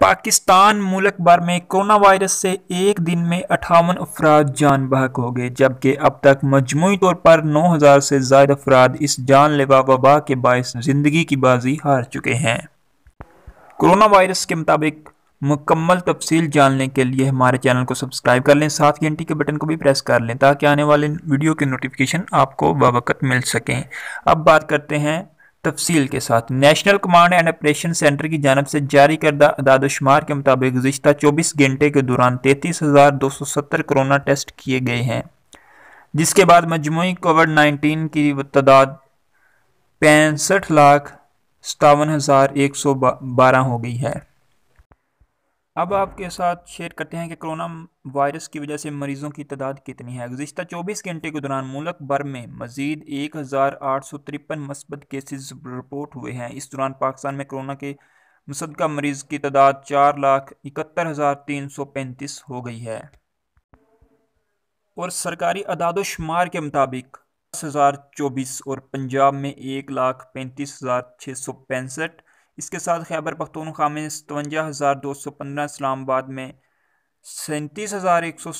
पाकिस्तान मुल्क भर में कोरोना वायरस से एक दिन में अठावन अफराद जान बहक हो गए जबकि अब तक मजमू तौर पर 9000 से ज्यादा अफराद इस जानलेवा वबा के बायस जिंदगी की बाजी हार चुके हैं कोरोना वायरस के मुताबिक मुकम्मल तफसील जानने के लिए हमारे चैनल को सब्सक्राइब कर लें साथ घंटी के बटन को भी प्रेस कर लें ताकि आने वाले वीडियो के नोटिफिकेशन आपको बवकत मिल सकें अब बात करते हैं तफसील के साथ national command and operation centre की जानब से जारी करदा अदादोशुमार के मुताबिक गुजशत चौबीस घंटे के दौरान तैंतीस हज़ार दो सौ सत्तर कोरोना टेस्ट किए गए हैं जिसके बाद मजमू कोविड नाइन्टीन की तादाद पैंसठ लाख सतावन हज़ार एक सौ बारह हो गई है अब आपके साथ शेयर करते हैं कि कोरोना वायरस की वजह से मरीजों की तादाद कितनी है गुजशत 24 घंटे के दौरान मुल्क भर में मजीद एक हज़ार आठ सौ तिरपन मस्बत केसेज रिपोर्ट हुए हैं इस दौरान पाकिस्तान में कोरोना के मुसदा मरीज की तादाद चार लाख इकहत्तर हज़ार तीन सौ पैंतीस हो गई है और सरकारी अदादोशुमार के मुताबिक दस हज़ार चौबीस और पंजाब में एक लाख पैंतीस हज़ार छः सौ पैंसठ इसके साथ खैबर पख्तूनख्वा में सतवंजा हज़ार दो सौ पंद्रह इस्लामाबाद में सैंतीस हज़ार एक सौ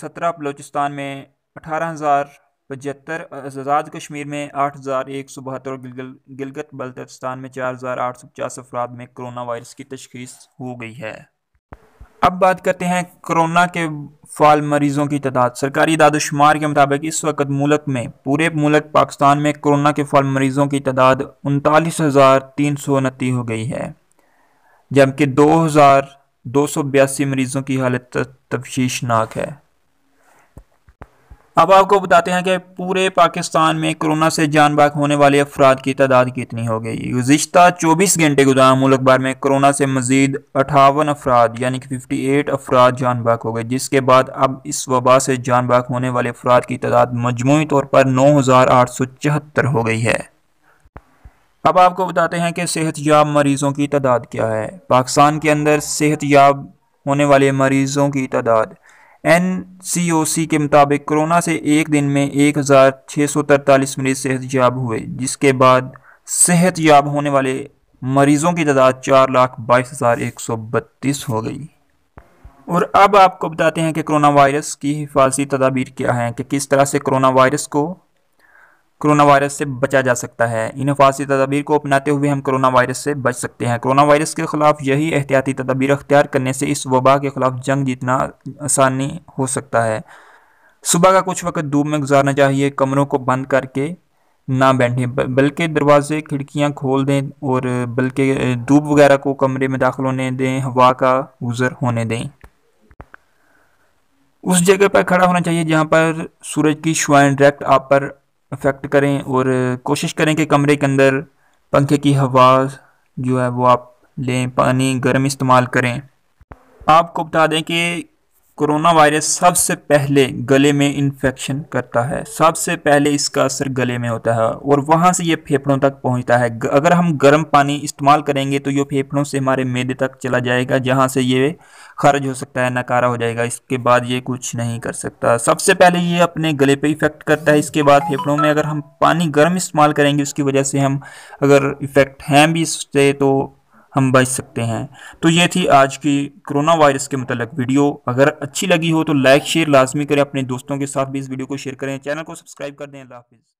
सत्रह बलोचिस्तान में अठारह हज़ार पचहत्तर आज़ाद कश्मीर में आठ हज़ार एक सौ बहत्तर गिलगत गिलगत बल्तिस्तान में चार हज़ार आठ सौ पचास अफराद में कोरोना वायरस की तशखीस हो गई है अब बात करते हैं कोरोना के फाल मरीजों की तादाद सरकारी दादोशुमार के मुताबिक इस वक्त मुल्क में पूरे मुल्क पाकिस्तान में कोरोना के फाल मरीजों की तादाद उनतालीस हज़ार तीन सौ उनती हो गई है जबकि दो हज़ार दो सौ बयासी मरीजों की हालत तफशीशनाक है अब आपको बताते हैं कि पूरे पाकिस्तान में कोरोना से जान बाग होने वाले अफराद की तादाद कितनी हो गई गुज्त चौबीस घंटे दौरान मुल्क भर में कोरोना से मजीद अठावन अफराद यानी कि फिफ्टी एट अफराद जान बाग हो गए जिसके बाद अब इस वबा से जान बाग होने वाले अफराद की तादाद मजमू तौर पर नौ हज़ार आठ सौ चौहत्तर हो गई है अब आपको बताते हैं कि सेहत याब मरीज़ों की तादाद क्या है पाकिस्तान के अंदर सेहत याब होने वाले मरीज़ों की तादाद एन सी ओ सी के मुताबिक कोरोना से एक दिन में एक हज़ार छः सौ तरतालीस मरीज सेहतयाब हुए जिसके बाद सेहत याब होने वाले मरीज़ों की तादाद चार लाख बाईस हज़ार एक सौ बत्तीस हो गई और अब आपको बताते हैं कि कोरोना वायरस की हिफाजती तदाबीर क्या हैं कि किस तरह से कोरोना वायरस को कोरोना वायरस से बचा जा सकता है इन हफाजती तदाबीर को अपनाते हुए हम कोरोना वायरस से बच सकते हैं कोरोना वायरस के खिलाफ यही एहतियाती तदाबीर अख्तियार करने से इस वबा के खिलाफ जंग जीतना आसानी हो सकता है सुबह का कुछ वक्त धूप में गुजारना चाहिए कमरों को बंद करके ना बैठें बल्कि दरवाजे खिड़कियां खोल दें और बल्कि धूप वगैरह को कमरे में दाखिल होने दें हवा का गुज़र होने दें उस जगह पर खड़ा होना चाहिए जहाँ पर सूरज की शुआन डायरेक्ट आप पर अफेक्ट करें और कोशिश करें कि कमरे के अंदर पंखे की हवा जो है वो आप लें पानी गर्म इस्तेमाल करें आपको बता दें कि कोरोना वायरस सबसे पहले गले में इन्फेक्शन करता है सबसे पहले इसका असर गले में होता है और वहाँ से ये फेफड़ों तक पहुँचता है अगर हम गर्म पानी इस्तेमाल करेंगे तो ये फेफड़ों से हमारे मेदे तक चला जाएगा जहाँ से ये खर्च हो सकता है नकारा हो जाएगा इसके बाद ये कुछ नहीं कर सकता सबसे पहले ये अपने गले पे इफेक्ट करता है इसके बाद फेफड़ों में अगर हम पानी गर्म इस्तेमाल करेंगे उसकी वजह से हम अगर इफेक्ट हैं भी इससे तो हम बच सकते हैं तो ये थी आज की कोरोना वायरस के मतलब वीडियो अगर अच्छी लगी हो तो लाइक शेयर लाजमी करें अपने दोस्तों के साथ भी इस वीडियो को शेयर करें चैनल को सब्सक्राइब कर दें अल्लाह हाफिज़